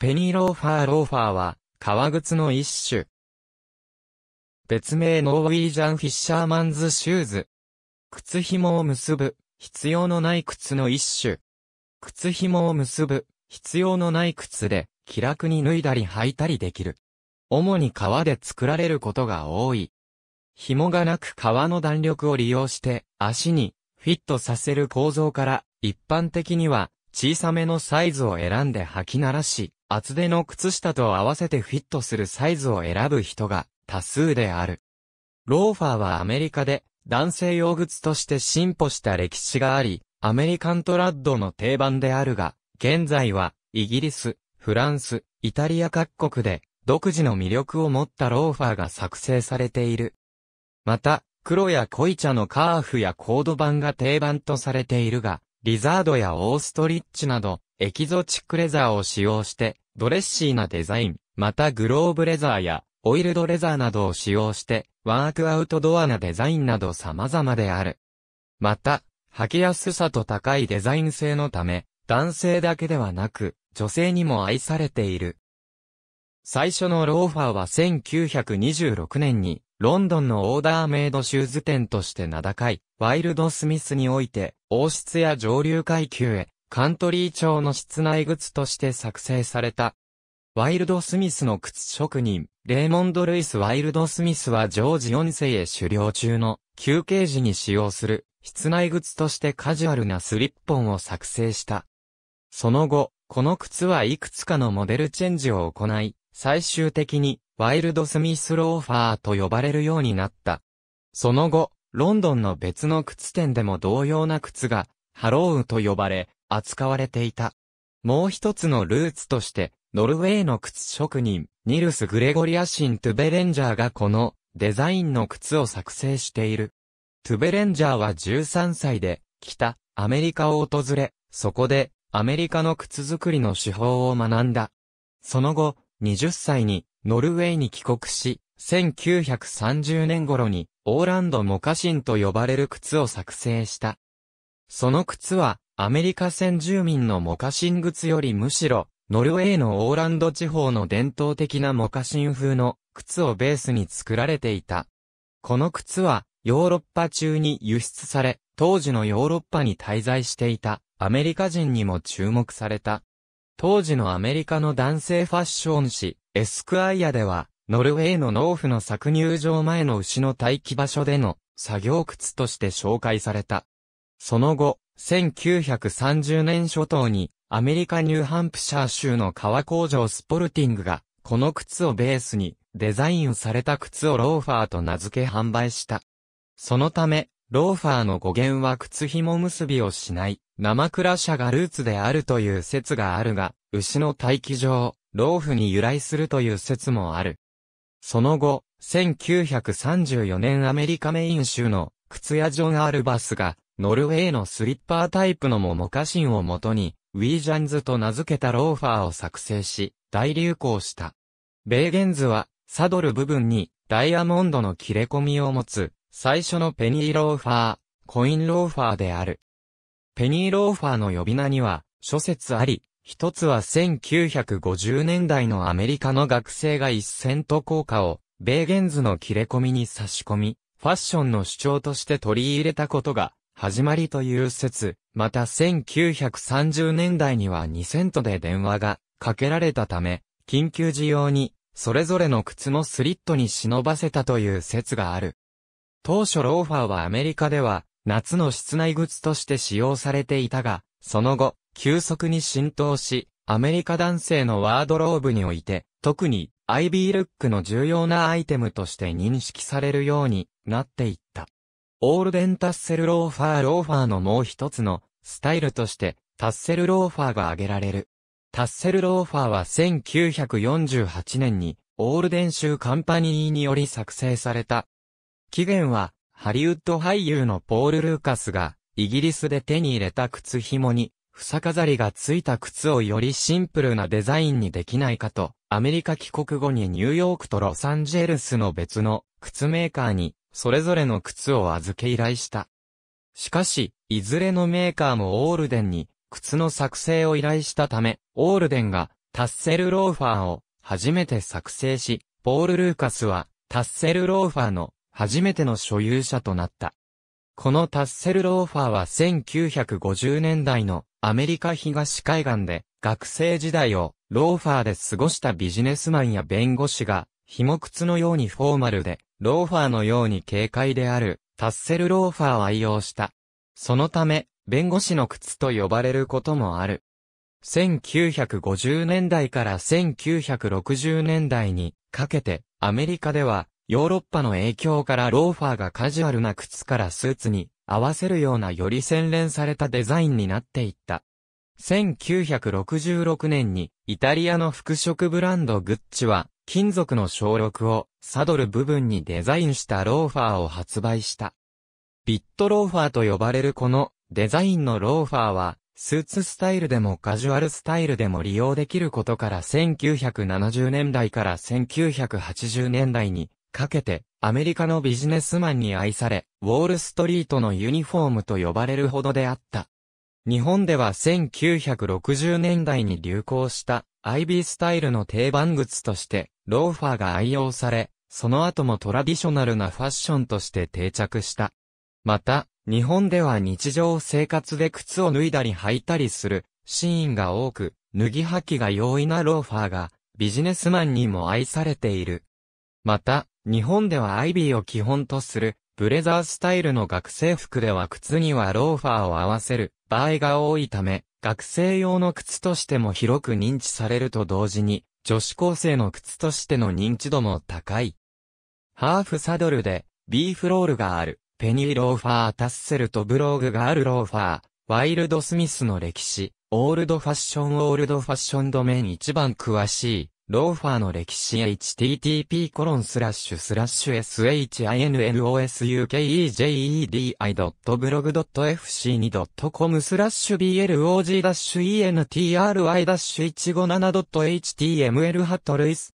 ペニーローファーローファーは、革靴の一種。別名ノーウィージャンフィッシャーマンズシューズ。靴紐を結ぶ、必要のない靴の一種。靴紐を結ぶ、必要のない靴で、気楽に脱いだり履いたりできる。主に革で作られることが多い。紐がなく革の弾力を利用して足にフィットさせる構造から一般的には小さめのサイズを選んで履き鳴らし厚手の靴下と合わせてフィットするサイズを選ぶ人が多数である。ローファーはアメリカで男性用靴として進歩した歴史があり、アメリカントラッドの定番であるが、現在はイギリス、フランス、イタリア各国で独自の魅力を持ったローファーが作成されている。また、黒や濃い茶のカーフやコード版が定番とされているが、リザードやオーストリッチなど、エキゾチックレザーを使用して、ドレッシーなデザイン、またグローブレザーやオイルドレザーなどを使用して、ワークアウトドアなデザインなど様々である。また、履きやすさと高いデザイン性のため、男性だけではなく、女性にも愛されている。最初のローファーは1926年に、ロンドンのオーダーメイドシューズ店として名高い、ワイルドスミスにおいて、王室や上流階級へ、カントリー調の室内靴として作成された。ワイルド・スミスの靴職人、レーモンド・ルイス・ワイルド・スミスはジョージ4世へ狩猟中の休憩時に使用する室内靴としてカジュアルなスリッポンを作成した。その後、この靴はいくつかのモデルチェンジを行い、最終的にワイルド・スミス・ローファーと呼ばれるようになった。その後、ロンドンの別の靴店でも同様な靴が、ハローウと呼ばれ、扱われていた。もう一つのルーツとして、ノルウェーの靴職人、ニルス・グレゴリアシン・トゥベレンジャーがこのデザインの靴を作成している。トゥベレンジャーは13歳で、北、アメリカを訪れ、そこで、アメリカの靴作りの手法を学んだ。その後、20歳に、ノルウェーに帰国し、1930年頃に、オーランドモカシンと呼ばれる靴を作成した。その靴は、アメリカ先住民のモカシン靴よりむしろ、ノルウェーのオーランド地方の伝統的なモカシン風の靴をベースに作られていた。この靴はヨーロッパ中に輸出され、当時のヨーロッパに滞在していたアメリカ人にも注目された。当時のアメリカの男性ファッション誌、エスクアイアでは、ノルウェーの農夫の搾乳場前の牛の待機場所での作業靴として紹介された。その後、1930年初頭に、アメリカニューハンプシャー州の革工場スポルティングが、この靴をベースに、デザインされた靴をローファーと名付け販売した。そのため、ローファーの語源は靴紐結びをしない、生倉社がルーツであるという説があるが、牛の大気場、ローフに由来するという説もある。その後、1934年アメリカメイン州の靴屋ジョン・アルバスがノルウェーのスリッパータイプのモモカシンをもとに、ウィージャンズと名付けたローファーを作成し、大流行した。ベーゲンズは、サドル部分に、ダイヤモンドの切れ込みを持つ、最初のペニーローファー、コインローファーである。ペニーローファーの呼び名には、諸説あり、一つは1950年代のアメリカの学生が一セント効果を、ベーゲンズの切れ込みに差し込み、ファッションの主張として取り入れたことが始まりという説、また1930年代には2セントで電話がかけられたため、緊急時用に、それぞれの靴のスリットに忍ばせたという説がある。当初ローファーはアメリカでは、夏の室内靴として使用されていたが、その後、急速に浸透し、アメリカ男性のワードローブにおいて、特に、アイビールックの重要なアイテムとして認識されるようになっていった。オールデンタッセルローファーローファーのもう一つのスタイルとしてタッセルローファーが挙げられる。タッセルローファーは1948年にオールデン州カンパニーにより作成された。起源はハリウッド俳優のポール・ルーカスがイギリスで手に入れた靴紐に房飾りがついた靴をよりシンプルなデザインにできないかとアメリカ帰国後にニューヨークとロサンゼルスの別の靴メーカーにそれぞれの靴を預け依頼した。しかし、いずれのメーカーもオールデンに、靴の作成を依頼したため、オールデンが、タッセルローファーを、初めて作成し、ポール・ルーカスは、タッセルローファーの、初めての所有者となった。このタッセルローファーは1950年代のアメリカ東海岸で学生時代をローファーで過ごしたビジネスマンや弁護士が紐靴のようにフォーマルで、ローファーのように軽快である、タッセルローファーを愛用した。そのため、弁護士の靴と呼ばれることもある。1950年代から1960年代にかけて、アメリカでは、ヨーロッパの影響からローファーがカジュアルな靴からスーツに合わせるようなより洗練されたデザインになっていった。1966年にイタリアの服飾ブランドグッチは金属の小6をサドル部分にデザインしたローファーを発売した。ビットローファーと呼ばれるこのデザインのローファーは、スーツスタイルでもカジュアルスタイルでも利用できることから1970年代から1980年代にかけてアメリカのビジネスマンに愛され、ウォールストリートのユニフォームと呼ばれるほどであった。日本では1960年代に流行したアイビースタイルの定番靴としてローファーが愛用され、その後もトラディショナルなファッションとして定着した。また、日本では日常生活で靴を脱いだり履いたりするシーンが多く、脱ぎ履きが容易なローファーがビジネスマンにも愛されている。また、日本ではアイビーを基本とするブレザースタイルの学生服では靴にはローファーを合わせる場合が多いため、学生用の靴としても広く認知されると同時に、女子高生の靴としての認知度も高い。ハーフサドルで、ビーフロールがある、ペニーローファータッセルとブローグがあるローファー、ワイルドスミスの歴史、オールドファッションオールドファッションドメイン一番詳しい、ローファーの歴史 http コロンスラッシュスラッシュ shinnosukejedi.blog.fc2.com スラッシュ blog-entri-157.html ハットルイス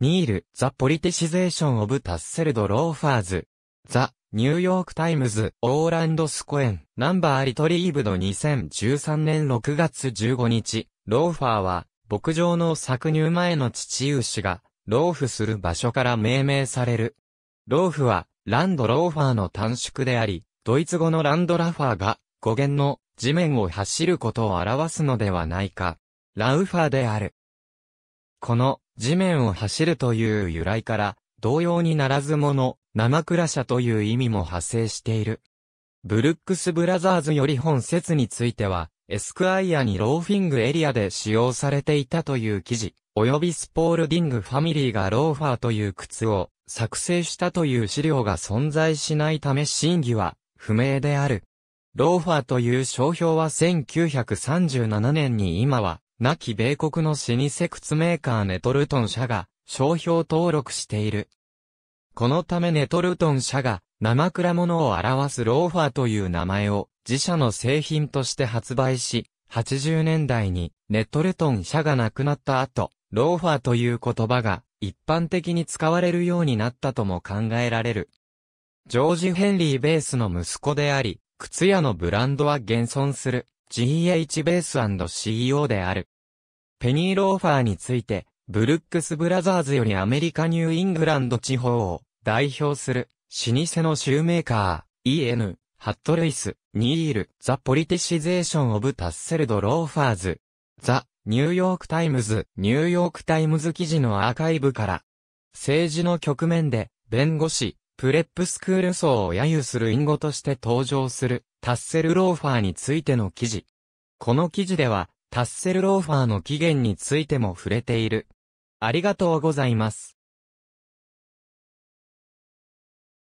ニール、ザ・ポリティシゼーション・オブ・タッセルド・ローファーズ、ザ・ニューヨーク・タイムズ、オーランド・スコエン、ナンバー・リトリーブド2013年6月15日、ローファーは、牧場の搾乳前の父牛が、老婦する場所から命名される。老婦は、ランドローファーの短縮であり、ドイツ語のランドラファーが、語源の地面を走ることを表すのではないか。ラウファーである。この、地面を走るという由来から、同様にならず者、生倉社という意味も発生している。ブルックスブラザーズより本説については、エスクアイアにローフィングエリアで使用されていたという記事、及びスポールディングファミリーがローファーという靴を作成したという資料が存在しないため真偽は不明である。ローファーという商標は1937年に今は、亡き米国の老舗靴メーカーネトルトン社が商標登録している。このためネトルトン社が生倉物を表すローファーという名前を自社の製品として発売し、80年代にネットレトン社がなくなった後、ローファーという言葉が一般的に使われるようになったとも考えられる。ジョージ・ヘンリー・ベースの息子であり、靴屋のブランドは現存する GH ベース &CEO である。ペニー・ローファーについて、ブルックス・ブラザーズよりアメリカ・ニューイングランド地方を代表する老舗のシューメーカー、EN、ハットルイス、ニール、ザ・ポリティシゼーション・オブ・タッセルド・ローファーズ、ザ・ニューヨーク・タイムズ、ニューヨーク・タイムズ記事のアーカイブから、政治の局面で、弁護士、プレップスクール層を揶揄する隠語として登場する、タッセル・ローファーについての記事。この記事では、タッセル・ローファーの起源についても触れている。ありがとうございます。